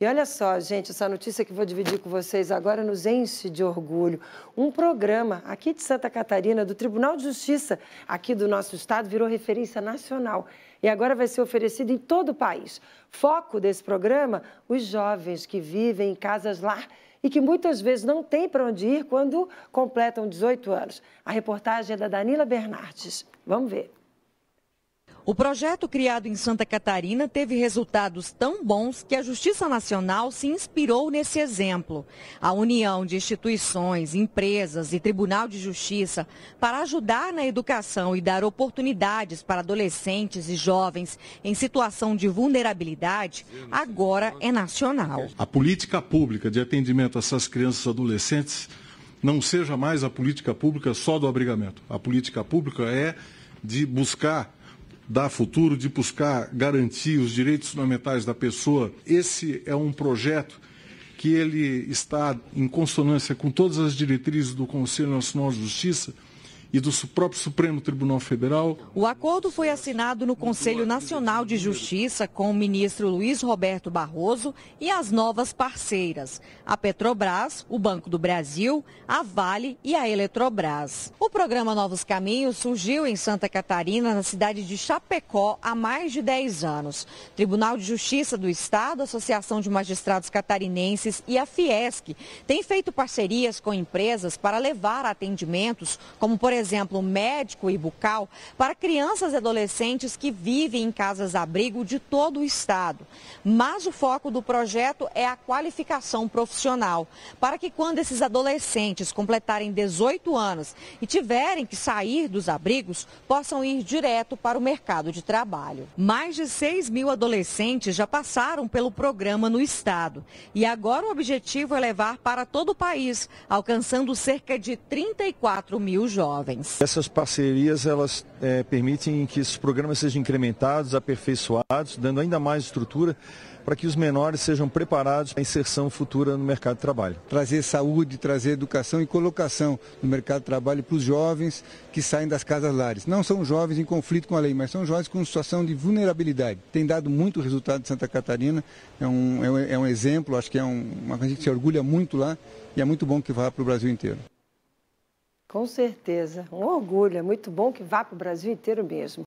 E olha só, gente, essa notícia que vou dividir com vocês agora nos enche de orgulho. Um programa aqui de Santa Catarina, do Tribunal de Justiça aqui do nosso estado, virou referência nacional e agora vai ser oferecido em todo o país. Foco desse programa: os jovens que vivem em casas lá e que muitas vezes não têm para onde ir quando completam 18 anos. A reportagem é da Danila Bernardes. Vamos ver. O projeto criado em Santa Catarina teve resultados tão bons que a Justiça Nacional se inspirou nesse exemplo. A união de instituições, empresas e Tribunal de Justiça para ajudar na educação e dar oportunidades para adolescentes e jovens em situação de vulnerabilidade agora é nacional. A política pública de atendimento a essas crianças e adolescentes não seja mais a política pública só do abrigamento. A política pública é de buscar da Futuro de buscar garantir os direitos fundamentais da pessoa. Esse é um projeto que ele está em consonância com todas as diretrizes do Conselho Nacional de Justiça e do próprio Supremo Tribunal Federal. O acordo foi assinado no Conselho Nacional de Justiça com o ministro Luiz Roberto Barroso e as novas parceiras, a Petrobras, o Banco do Brasil, a Vale e a Eletrobras. O programa Novos Caminhos surgiu em Santa Catarina, na cidade de Chapecó, há mais de 10 anos. Tribunal de Justiça do Estado, Associação de Magistrados Catarinenses e a Fiesc têm feito parcerias com empresas para levar atendimentos, como por exemplo, exemplo, médico e bucal para crianças e adolescentes que vivem em casas-abrigo de todo o estado. Mas o foco do projeto é a qualificação profissional, para que quando esses adolescentes completarem 18 anos e tiverem que sair dos abrigos, possam ir direto para o mercado de trabalho. Mais de 6 mil adolescentes já passaram pelo programa no estado. E agora o objetivo é levar para todo o país, alcançando cerca de 34 mil jovens jovens. Essas parcerias elas é, permitem que esses programas sejam incrementados, aperfeiçoados, dando ainda mais estrutura para que os menores sejam preparados para a inserção futura no mercado de trabalho. Trazer saúde, trazer educação e colocação no mercado de trabalho para os jovens que saem das casas lares. Não são jovens em conflito com a lei, mas são jovens com situação de vulnerabilidade. Tem dado muito resultado em Santa Catarina, é um, é um, é um exemplo, acho que é um, uma coisa que se orgulha muito lá e é muito bom que vá para o Brasil inteiro. Com certeza, um orgulho. É muito bom que vá para o Brasil inteiro mesmo.